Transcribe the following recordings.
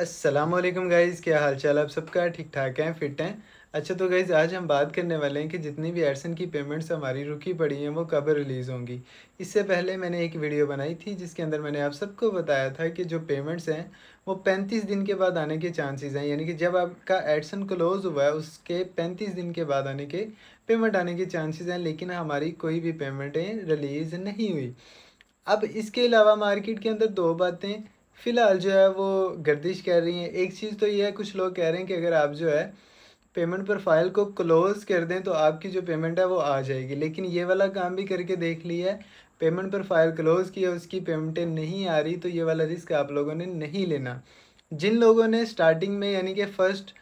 अस्सलाम वालेकुम गाइज़ क्या हाल चाल आप सबका ठीक ठाक हैं फिट हैं अच्छा तो गाइज़ आज हम बात करने वाले हैं कि जितनी भी एडसन की पेमेंट्स हमारी रुकी पड़ी हैं वो कब रिलीज़ होंगी इससे पहले मैंने एक वीडियो बनाई थी जिसके अंदर मैंने आप सबको बताया था कि जो पेमेंट्स हैं वो पैंतीस दिन के बाद आने के चांसेस हैं यानी कि जब आपका एडसन क्लोज़ हुआ है उसके पैंतीस दिन के बाद आने के पेमेंट आने के चांसेज़ हैं लेकिन हमारी कोई भी पेमेंटें रिलीज़ नहीं हुई अब इसके अलावा मार्केट के अंदर दो बातें फ़िलहाल जो है वो गर्दिश कर रही हैं एक चीज़ तो ये है कुछ लोग कह रहे हैं कि अगर आप जो है पेमेंट प्रोफाइल को क्लोज़ कर दें तो आपकी जो पेमेंट है वो आ जाएगी लेकिन ये वाला काम भी करके देख लिया है पेमेंट पर फाइल क्लोज़ किया उसकी पेमेंटें नहीं आ रही तो ये वाला रिस्क आप लोगों ने नहीं लेना जिन लोगों ने स्टार्टिंग में यानी कि फ़र्स्ट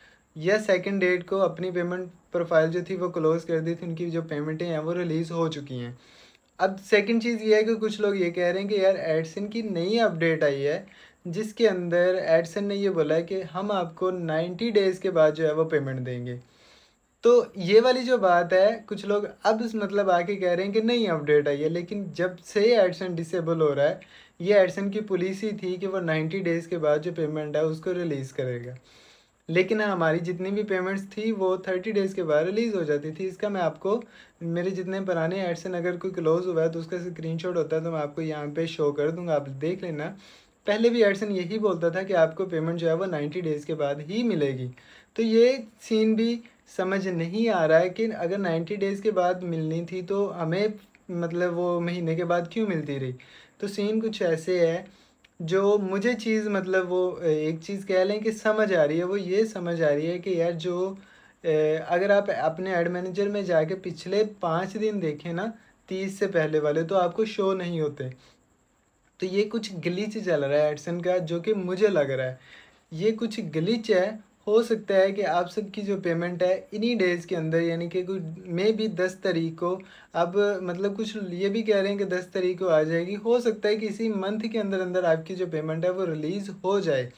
या सेकेंड डेट को अपनी पेमेंट प्रोफाइल जो थी वो क्लोज़ कर दी थी उनकी जो पेमेंटें हैं वो रिलीज़ हो चुकी हैं अब सेकंड चीज़ ये है कि कुछ लोग ये कह रहे हैं कि यार एडसन की नई अपडेट आई है जिसके अंदर एडसन ने ये बोला है कि हम आपको नाइन्टी डेज़ के बाद जो है वो पेमेंट देंगे तो ये वाली जो बात है कुछ लोग अब इस मतलब आके कह रहे हैं कि नई अपडेट आई है लेकिन जब से एडसन डिसेबल हो रहा है ये एडसन की पॉलिसी थी कि वो नाइन्टी डेज़ के बाद जो पेमेंट है उसको रिलीज़ करेगा लेकिन हमारी जितनी भी पेमेंट्स थी वो थर्टी डेज़ के बाद रिलीज़ हो जाती थी इसका मैं आपको मेरे जितने पुराने एडसन अगर कोई क्लोज़ हुआ है तो उसका स्क्रीनशॉट होता है तो मैं आपको यहाँ पे शो कर दूँगा आप देख लेना पहले भी एडसन यही बोलता था कि आपको पेमेंट जो है वो नाइन्टी डेज़ के बाद ही मिलेगी तो ये सीन भी समझ नहीं आ रहा है कि अगर नाइन्टी डेज़ के बाद मिलनी थी तो हमें मतलब वो महीने के बाद क्यों मिलती रही तो सीन कुछ ऐसे है जो मुझे चीज़ मतलब वो एक चीज़ कह लें कि समझ आ रही है वो ये समझ आ रही है कि यार जो अगर आप अपने एड मैनेजर में जाके पिछले पाँच दिन देखें ना तीस से पहले वाले तो आपको शो नहीं होते तो ये कुछ गलीच चल रहा है एडसन का जो कि मुझे लग रहा है ये कुछ गलीच है हो सकता है कि आप सबकी जो पेमेंट है इन्हीं डेज़ के अंदर यानी कि कुछ मे भी दस तारीख को अब मतलब कुछ ये भी कह रहे हैं कि दस तारीख को आ जाएगी हो सकता है कि इसी मंथ के अंदर अंदर आपकी जो पेमेंट है वो रिलीज़ हो जाए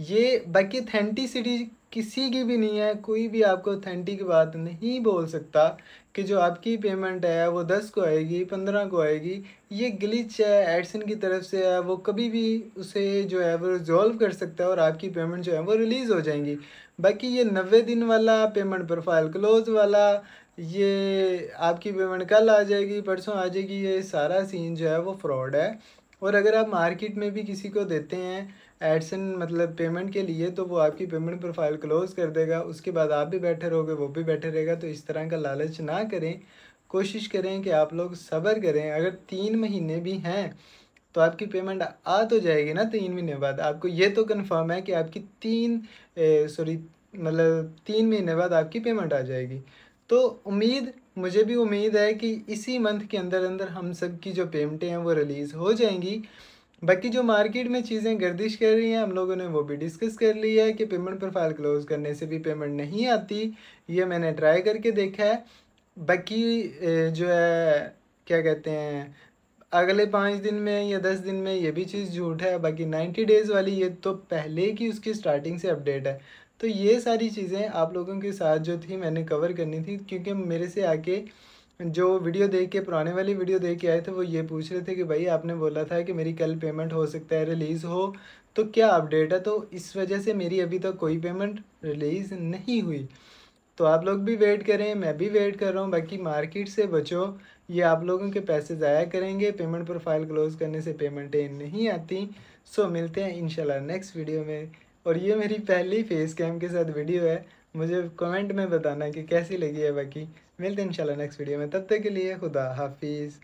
ये बाकी अथेंटिसिटी किसी की भी नहीं है कोई भी आपको थेंटी की बात नहीं बोल सकता कि जो आपकी पेमेंट है वो दस को आएगी पंद्रह को आएगी ये ग्लिच है एडसन की तरफ से है वो कभी भी उसे जो है वो रिजॉल्व कर सकता है और आपकी पेमेंट जो है वो रिलीज़ हो जाएंगी बाकी ये नबे दिन वाला पेमेंट प्रोफाइल क्लोज वाला ये आपकी पेमेंट कल आ जाएगी परसों आ जाएगी ये सारा सीन जो है वो फ्रॉड है और अगर आप मार्केट में भी किसी को देते हैं एडसन मतलब पेमेंट के लिए तो वो आपकी पेमेंट प्रोफाइल क्लोज कर देगा उसके बाद आप भी बैठे रहोगे वो भी बैठे रहेगा तो इस तरह का लालच ना करें कोशिश करें कि आप लोग सब्र करें अगर तीन महीने भी हैं तो आपकी पेमेंट आ तो जाएगी ना तीन महीने बाद आपको ये तो कन्फर्म है कि आपकी तीन सॉरी मतलब तीन महीने बाद आपकी पेमेंट आ जाएगी तो उम्मीद मुझे भी उम्मीद है कि इसी मंथ के अंदर अंदर हम सब की जो पेमेंटें हैं वो रिलीज़ हो जाएंगी बाकी जो मार्केट में चीज़ें गर्दिश कर रही हैं हम लोगों ने वो भी डिस्कस कर लिया है कि पेमेंट प्रोफाइल क्लोज़ करने से भी पेमेंट नहीं आती ये मैंने ट्राई करके देखा है बाकी जो है क्या कहते हैं अगले पाँच दिन में या दस दिन में ये भी चीज़ झूठ है बाकी नाइन्टी डेज़ वाली ये तो पहले की उसकी स्टार्टिंग से अपडेट है तो ये सारी चीज़ें आप लोगों के साथ जो थी मैंने कवर करनी थी क्योंकि मेरे से आके जो वीडियो देख के पुराने वाली वीडियो देख के आए थे वो ये पूछ रहे थे कि भाई आपने बोला था कि मेरी कल पेमेंट हो सकता है रिलीज़ हो तो क्या अपडेट है तो इस वजह से मेरी अभी तक तो कोई पेमेंट रिलीज़ नहीं हुई तो आप लोग भी वेट करें मैं भी वेट कर रहा हूँ बाकी मार्केट से बचो ये आप लोगों के पैसे ज़ाया करेंगे पेमेंट प्रोफाइल क्लोज़ करने से पेमेंटें नहीं आती सो मिलते हैं इनशाला नेक्स्ट वीडियो में और ये मेरी पहली फेस कैम के साथ वीडियो है मुझे कमेंट में बताना कि कैसी लगी है बाकी मिलते हैं इंशाल्लाह नेक्स्ट वीडियो में तब तक के लिए खुदा हाफिज़